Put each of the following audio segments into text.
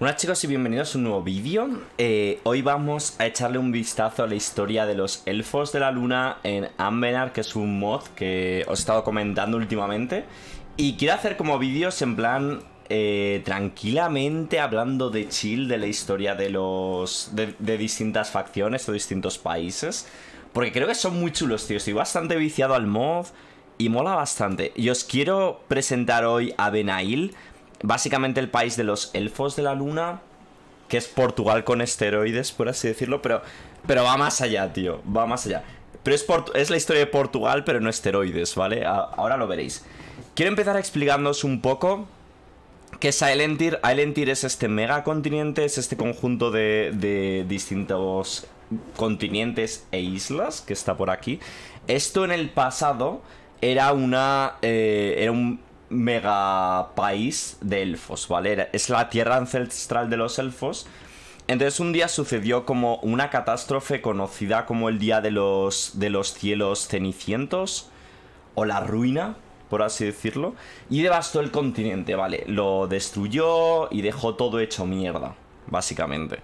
Hola chicos y bienvenidos a un nuevo vídeo eh, Hoy vamos a echarle un vistazo a la historia de los elfos de la luna en Ambenar Que es un mod que os he estado comentando últimamente Y quiero hacer como vídeos en plan eh, tranquilamente hablando de chill De la historia de los... De, distintas facciones o distintos países Porque creo que son muy chulos, tío Estoy bastante viciado al mod y mola bastante Y os quiero presentar hoy a Benail básicamente el país de los elfos de la luna, que es Portugal con esteroides, por así decirlo, pero, pero va más allá, tío, va más allá. Pero es, es la historia de Portugal, pero no esteroides, ¿vale? ahora lo veréis. Quiero empezar explicándoos un poco ¿Qué es Aelentir. Aelentir es este continente es este conjunto de, de, distintos continentes e islas que está por aquí. Esto en el pasado era una. Eh, era un mega país de elfos, ¿vale? Es la tierra ancestral de los elfos. Entonces un día sucedió como una catástrofe conocida como el Día de los, de los Cielos Cenicientos, o la ruina, por así decirlo, y devastó el continente, ¿vale? Lo destruyó y dejó todo hecho mierda, básicamente.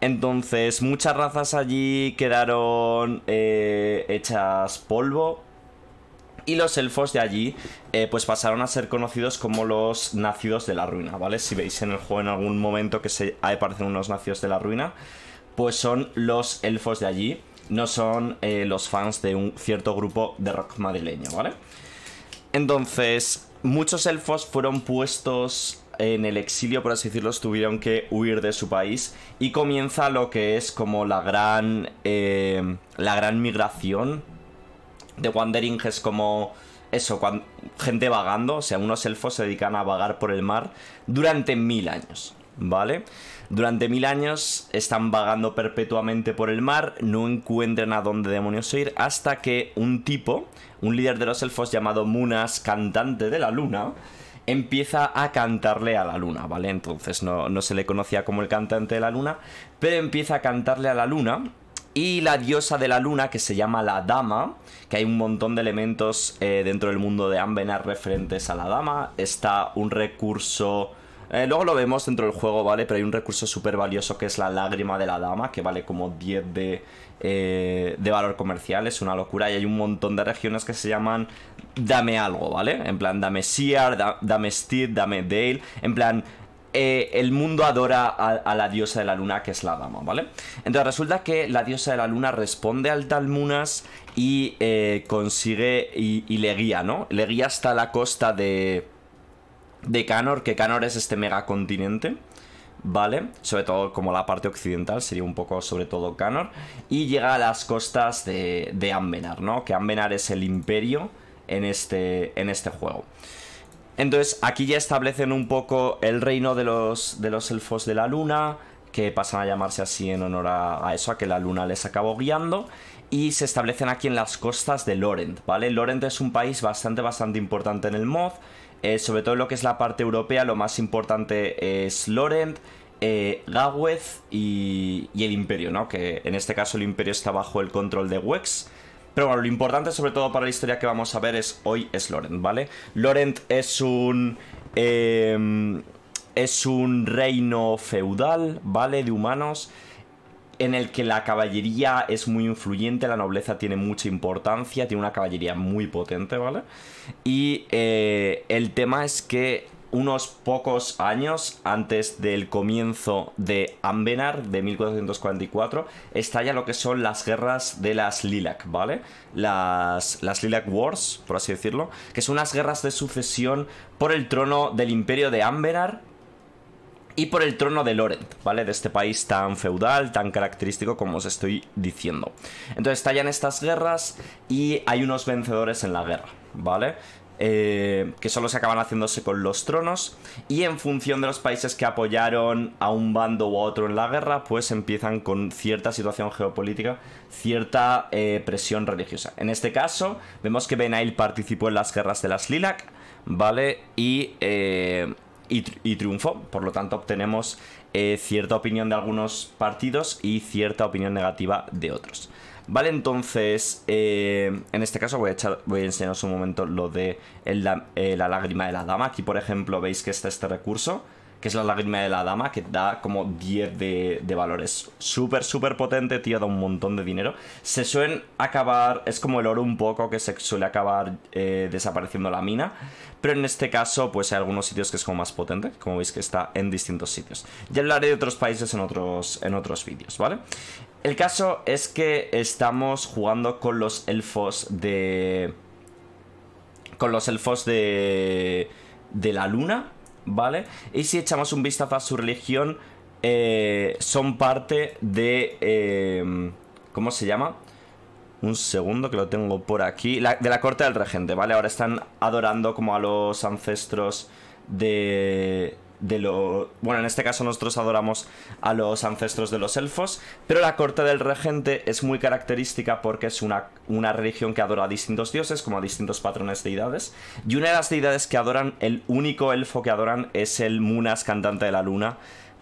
Entonces muchas razas allí quedaron eh, hechas polvo, y los elfos de allí eh, pues pasaron a ser conocidos como los nacidos de la ruina, ¿vale? Si veis en el juego en algún momento que se aparecen unos nacidos de la ruina, pues son los elfos de allí, no son eh, los fans de un cierto grupo de rock madrileño, ¿vale? Entonces, muchos elfos fueron puestos en el exilio, por así decirlo, tuvieron que huir de su país y comienza lo que es como la gran, eh, la gran migración de Wandering es como eso, gente vagando, o sea, unos elfos se dedican a vagar por el mar durante mil años, ¿vale? Durante mil años están vagando perpetuamente por el mar, no encuentran a dónde demonios ir, hasta que un tipo, un líder de los elfos llamado Munas, cantante de la luna, empieza a cantarle a la luna, ¿vale? Entonces no, no se le conocía como el cantante de la luna, pero empieza a cantarle a la luna y la diosa de la luna que se llama la dama, que hay un montón de elementos eh, dentro del mundo de Ambenar referentes a la dama. Está un recurso... Eh, luego lo vemos dentro del juego, ¿vale? Pero hay un recurso súper valioso que es la lágrima de la dama, que vale como 10 de, eh, de valor comercial, es una locura. Y hay un montón de regiones que se llaman Dame algo, ¿vale? En plan, dame Sear, dame Steed, dame Dale. En plan, eh, el mundo adora a, la diosa de la luna, que es la dama, ¿vale? Entonces resulta que la diosa de la luna responde al Talmunas y eh, consigue y, le guía, ¿no? Le guía hasta la costa de, de Canor, que Canor es este megacontinente. ¿Vale? Sobre todo como la parte occidental sería un poco sobre todo Canor. Y llega a las costas de, de Ambenar, ¿no? Que Ambenar es el imperio en este, en este juego. Entonces aquí ya establecen un poco el reino de los, elfos de la luna, que pasan a llamarse así en honor a, eso, a que la luna les acabó guiando. Y se establecen aquí en las costas de Lorent, ¿vale? Lorent es un país bastante, bastante importante en el mod. Eh, sobre todo en lo que es la parte europea, lo más importante es Lorent, eh, Gaweth y, y, el Imperio, ¿no? Que en este caso el Imperio está bajo el control de Wex. Pero bueno, lo importante sobre todo para la historia que vamos a ver es hoy es Lorent, ¿vale? Lorent es un... Em, es un reino feudal, ¿vale? De humanos en el que la caballería es muy influyente, la nobleza tiene mucha importancia, tiene una caballería muy potente, ¿vale? Y eh, el tema es que unos pocos años antes del comienzo de Ambenar de 1444 estalla lo que son las guerras de las Lilac, ¿vale? Las, las Lilac Wars, por así decirlo, que son unas guerras de sucesión por el trono del imperio de Ambenar y por el trono de Lorent, ¿vale? De este país tan feudal, tan característico como os estoy diciendo. Entonces estallan estas guerras y hay unos vencedores en la guerra, ¿vale? Eh, que solo se acaban haciéndose con los tronos, y en función de los países que apoyaron a un bando u a otro en la guerra, pues empiezan con cierta situación geopolítica, cierta eh, presión religiosa. En este caso, vemos que Benail participó en las guerras de las Lilac, ¿vale? Y, eh, y, y triunfó, por lo tanto obtenemos cierta opinión de algunos partidos y cierta opinión negativa de otros. Vale, entonces, eh, en este caso voy a, echar, voy a enseñaros un momento lo de eh, la lágrima de la dama. Aquí, por ejemplo, veis que está este recurso, que es la lágrima de la dama, que da como 10 de, valores. Súper, súper potente, tío, da un montón de dinero. Se suelen acabar, es como el oro un poco, que se suele acabar eh, desapareciendo la mina. Pero en este caso, pues hay algunos sitios que es como más potente, como veis que está en distintos sitios. Ya hablaré de otros países en otros, en otros vídeos, ¿vale? El caso es que estamos jugando con los elfos de... Con los elfos de... De la luna, ¿vale? Y si echamos un vistazo a su religión, eh, son parte de... Em, ¿Cómo se llama? Un segundo que lo tengo por aquí. de la corte del regente, ¿vale? Ahora están adorando como a los ancestros de de lo... Bueno, en este caso nosotros adoramos a los ancestros de los elfos, pero la corte del regente es muy característica porque es una, una religión que adora a distintos dioses, como a distintos patrones de deidades, y una de las deidades que adoran, el único elfo que adoran es el Munas, cantante de la luna,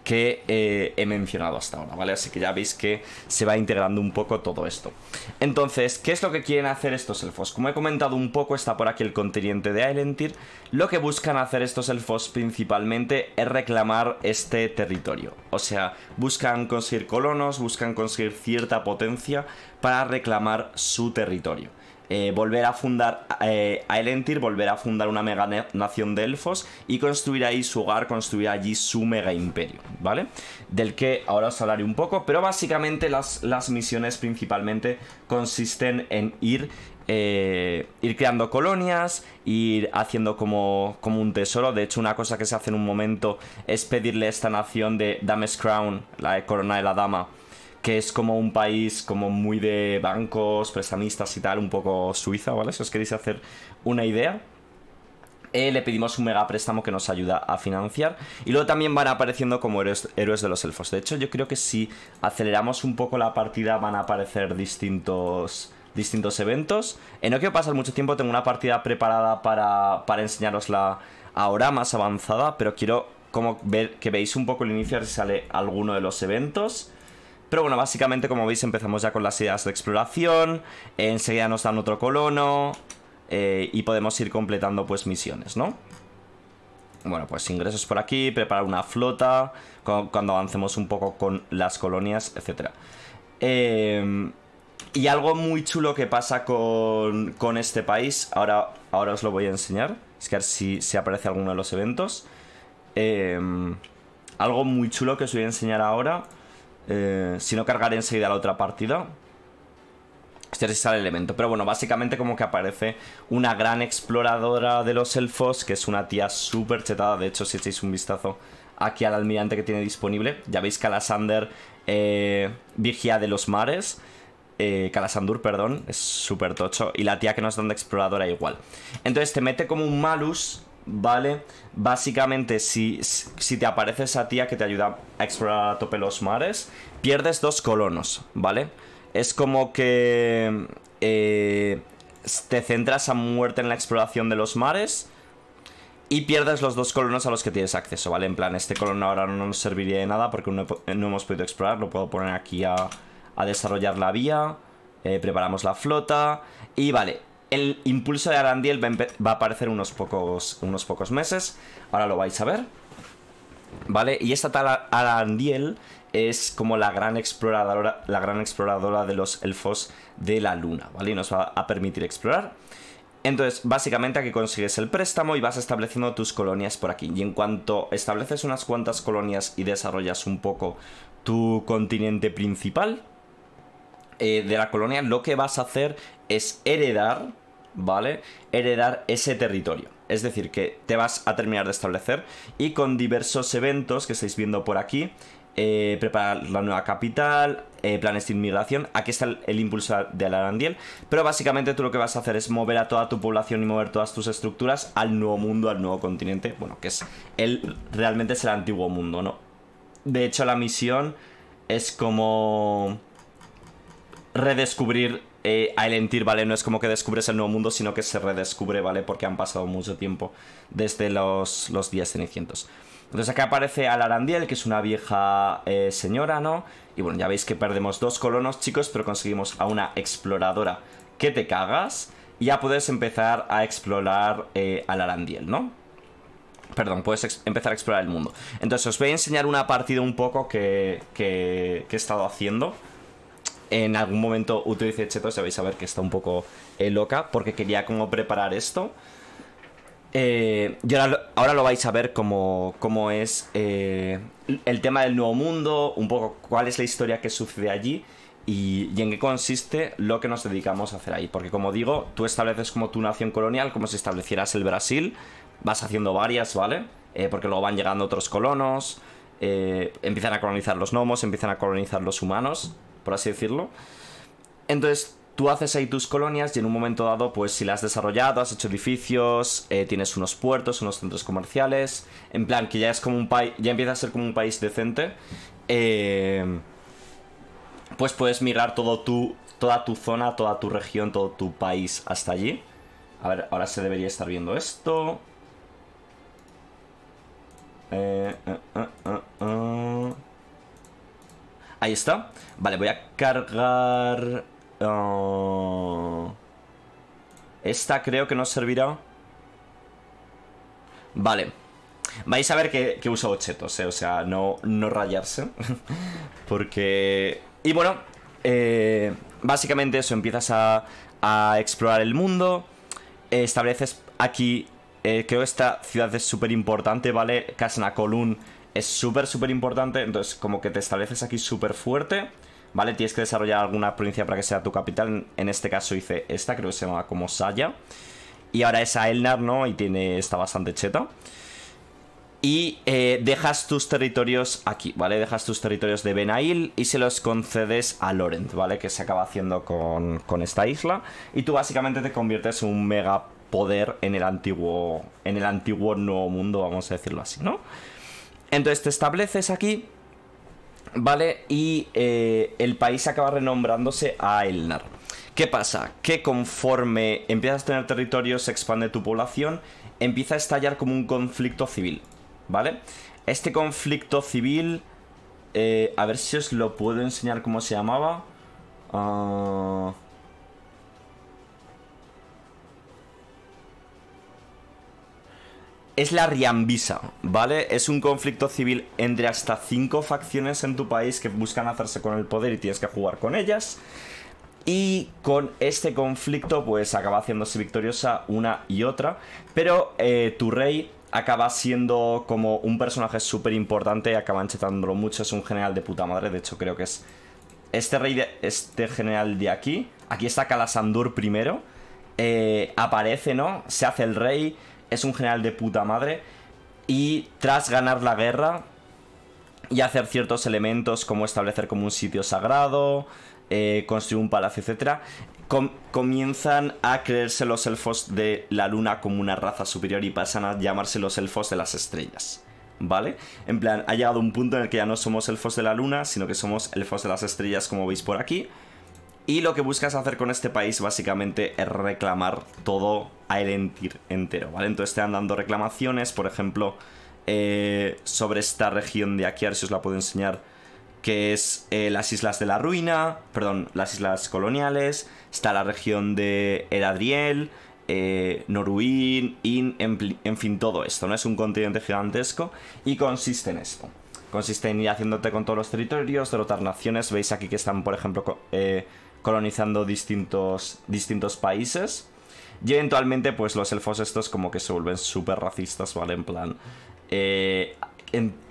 que eh, he mencionado hasta ahora, ¿vale? Así que ya veis que se va integrando un poco todo esto. Entonces, ¿qué es lo que quieren hacer estos elfos? Como he comentado un poco, está por aquí el continente de Aelentir. Lo que buscan hacer estos elfos principalmente es reclamar este territorio. O sea, buscan conseguir colonos, buscan conseguir cierta potencia para reclamar su territorio. Eh, volver a fundar eh, a Elentir, volver a fundar una mega nación de elfos y construir ahí su hogar, construir allí su mega imperio, ¿vale? Del que ahora os hablaré un poco, pero básicamente las, misiones principalmente consisten en ir eh, ir creando colonias, ir haciendo como, como, un tesoro. De hecho, una cosa que se hace en un momento es pedirle a esta nación de Dames Crown, la corona de la dama, que es como un país como muy de bancos, prestamistas y tal, un poco Suiza, ¿vale? Si os queréis hacer una idea. Eh, le pedimos un mega préstamo que nos ayuda a financiar. Y luego también van apareciendo como héroes, de los elfos. De hecho, yo creo que si aceleramos un poco la partida van a aparecer distintos distintos eventos. En eh, no quiero pasar mucho tiempo, tengo una partida preparada para, para enseñarosla ahora más avanzada, pero quiero como ver que veáis un poco el inicio si sale alguno de los eventos. Pero bueno, básicamente como veis empezamos ya con las ideas de exploración, enseguida nos dan otro colono eh, y podemos ir completando pues misiones, ¿no? Bueno, pues ingresos por aquí, preparar una flota, cuando avancemos un poco con las colonias, etc. Em, y algo muy chulo que pasa con, con, este país, ahora, ahora os lo voy a enseñar, es que a ver si, se aparece alguno de los eventos. Em, algo muy chulo que os voy a enseñar ahora eh, si no cargaré enseguida la otra partida. Este es el elemento. Pero bueno, básicamente como que aparece una gran exploradora de los elfos, que es una tía súper chetada. De hecho, si echáis un vistazo aquí al almirante que tiene disponible, ya veis que eh, Virgía de los mares. Eh, Calasandur, perdón, es súper tocho. Y la tía que nos dan de exploradora igual. Entonces te mete como un malus ¿vale? Básicamente, si, si te aparece esa tía que te ayuda a explorar a tope los mares, pierdes dos colonos, ¿vale? Es como que eh, te centras a muerte en la exploración de los mares y pierdes los dos colonos a los que tienes acceso, ¿vale? En plan, este colono ahora no nos serviría de nada porque no, hemos podido explorar, lo puedo poner aquí a, desarrollar la vía, eh, preparamos la flota y vale, el impulso de Arandiel va a aparecer unos pocos, unos pocos meses. Ahora lo vais a ver. ¿Vale? Y esta tal Arandiel es como la gran exploradora, la gran exploradora de los elfos de la luna, ¿vale? Y nos va a permitir explorar. Entonces, básicamente aquí consigues el préstamo y vas estableciendo tus colonias por aquí. Y en cuanto estableces unas cuantas colonias y desarrollas un poco tu continente principal, eh, de la colonia, lo que vas a hacer es heredar, ¿vale? Heredar ese territorio. Es decir, que te vas a terminar de establecer y con diversos eventos que estáis viendo por aquí, eh, preparar la nueva capital, eh, planes de inmigración, aquí está el, impulso De Alarandiel, pero básicamente tú lo que vas a hacer es mover a toda tu población y mover todas tus estructuras al nuevo mundo, al nuevo continente, bueno, que es el, realmente es el antiguo mundo, ¿no? De hecho, la misión es como redescubrir eh, Island ¿vale? No es como que descubres el nuevo mundo, sino que se redescubre, ¿vale? Porque han pasado mucho tiempo desde los, los días cenicientos. Entonces acá aparece Alarandiel, que es una vieja eh, señora, ¿no? Y bueno, ya veis que perdemos dos colonos, chicos, pero conseguimos a una exploradora que te cagas. Y ya puedes empezar a explorar eh, Alarandiel, ¿no? Perdón, puedes empezar a explorar el mundo. Entonces os voy a enseñar una partida un poco que he estado haciendo en algún momento utilice cheto, ya vais a ver que está un poco eh, loca, porque quería como preparar esto. Eh, y ahora, lo vais a ver como es eh, el tema del nuevo mundo, un poco cuál es la historia que sucede allí y, y, en qué consiste lo que nos dedicamos a hacer ahí. Porque como digo, tú estableces como tu nación colonial, como si establecieras el Brasil, vas haciendo varias, ¿vale? porque luego van llegando otros colonos, empiezan a colonizar los gnomos, empiezan a colonizar los humanos por así decirlo. Entonces, tú haces ahí tus colonias y en un momento dado, pues si las has desarrollado, has hecho edificios, eh, tienes unos puertos, unos centros comerciales, en plan que ya es como un país, ya empieza a ser como un país decente, eh, pues puedes mirar tu, toda tu zona, toda tu región, todo tu país hasta allí. A ver, ahora se debería estar viendo esto. eh, eh Ahí está. Vale, voy a cargar... Ah, esta creo que nos servirá. Vale. Vais a ver que, uso ochetos, ¿eh? O sea, no, no rayarse. Porque... Y bueno, eh, básicamente eso, empiezas a, explorar el mundo. Estableces aquí... Eh, creo que esta ciudad es súper importante, ¿vale? Casna Column es súper, súper importante. Entonces, como que te estableces aquí súper fuerte, ¿vale? Tienes que desarrollar alguna provincia para que sea tu capital. En este caso hice esta, creo que se llama como Saya. Y ahora es a Elnar, ¿no? Y tiene, está bastante cheta. Y eh, dejas tus territorios aquí, ¿vale? Dejas tus territorios de Benail y se los concedes a Lorent, ¿vale? Que se acaba haciendo con, con esta isla. Y tú básicamente te conviertes en un mega poder en el antiguo. En el antiguo nuevo mundo, vamos a decirlo así, ¿no? Entonces te estableces aquí, ¿vale? Y eh, el país acaba renombrándose a Elnar. ¿Qué pasa? Que conforme empiezas a tener territorios, se expande tu población, empieza a estallar como un conflicto civil, ¿vale? Este conflicto civil, eh, a ver si os lo puedo enseñar cómo se llamaba. Ah, es la Riambisa, ¿vale? Es un conflicto civil entre hasta cinco facciones en tu país que buscan hacerse con el poder y tienes que jugar con ellas. Y con este conflicto, pues acaba haciéndose victoriosa una y otra. Pero eh, tu rey acaba siendo como un personaje súper importante, acaba enchetándolo mucho, es un general de puta madre, de hecho creo que es este rey, de, este general de aquí. Aquí está Kalasandur primero. Eh, aparece, ¿no? Se hace el rey es un general de puta madre y tras ganar la guerra y hacer ciertos elementos como establecer como un sitio sagrado, eh, construir un palacio, etc., comienzan a creerse los elfos de la luna como una raza superior y pasan a llamarse los elfos de las estrellas. ¿Vale? En plan, ha llegado un punto en el que ya no somos elfos de la luna, sino que somos elfos de las estrellas como veis por aquí y lo que buscas hacer con este país básicamente es reclamar todo a el entero, ¿vale? Entonces te van dando reclamaciones, por ejemplo, eh, sobre esta región de aquí, a ver si os la puedo enseñar, que es eh, las Islas de la Ruina, perdón, las Islas Coloniales, está la región de Eradriel, eh, Noruín, In, en, fin, todo esto, ¿no? Es un continente gigantesco y consiste en esto. Consiste en ir haciéndote con todos los territorios, derrotar naciones, veis aquí que están, por ejemplo, eh, colonizando distintos, distintos países. Y eventualmente, pues los elfos estos como que se vuelven súper racistas, ¿vale? En plan... Eh,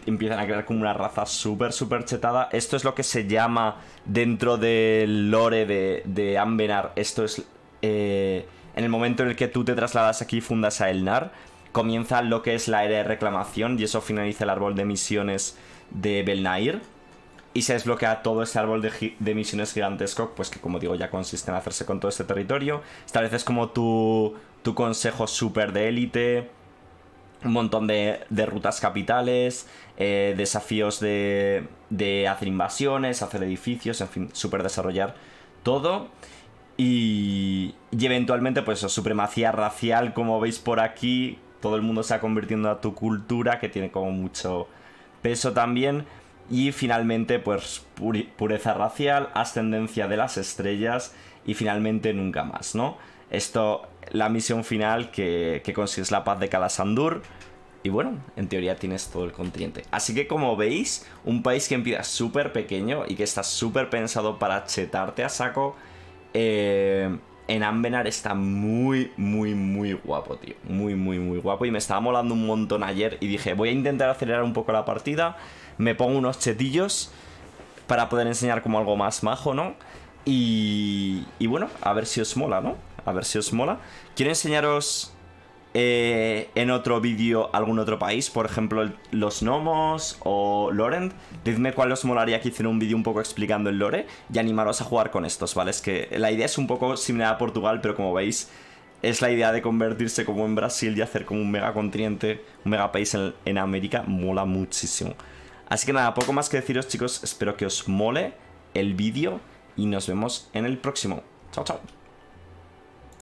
empiezan a crear como una raza súper, súper chetada. Esto es lo que se llama dentro del lore de, de Ambenar. Esto es... Eh, en el momento en el que tú te trasladas aquí y fundas a Elnar, comienza lo que es la era de reclamación y eso finaliza el árbol de misiones de Belnair y se desbloquea todo ese árbol de, misiones gigantesco, pues que como digo ya consiste en hacerse con todo este territorio. Estableces como tu, tu consejo súper de élite, un montón de, rutas capitales, eh, desafíos de, hacer invasiones, hacer edificios, en fin, súper desarrollar todo. Y, eventualmente, pues supremacía racial, como veis por aquí, todo el mundo se ha convirtiendo a tu cultura, que tiene como mucho peso también. Y finalmente, pues pureza racial, ascendencia de las estrellas y finalmente nunca más, ¿no? Esto, la misión final que, consigues la paz de Kalasandur. Y bueno, en teoría tienes todo el continente. Así que como veis, un país que empieza súper pequeño y que está súper pensado para chetarte a saco. Eh, en Ambenar está muy, muy, muy guapo, tío. Muy, muy, muy guapo. Y me estaba molando un montón ayer y dije, voy a intentar acelerar un poco la partida me pongo unos chetillos para poder enseñar como algo más majo, ¿no? Y, bueno, a ver si os mola, ¿no? A ver si os mola. Quiero enseñaros eh, en otro vídeo algún otro país, por ejemplo los gnomos o Lorent. Decidme cuál os molaría que hiciera un vídeo un poco explicando el lore y animaros a jugar con estos, ¿vale? Es que la idea es un poco similar a Portugal, pero como veis es la idea de convertirse como en Brasil y hacer como un mega continente, un mega país en América, mola muchísimo. Así que nada, poco más que deciros chicos, espero que os mole el vídeo y nos vemos en el próximo. Chao, chao.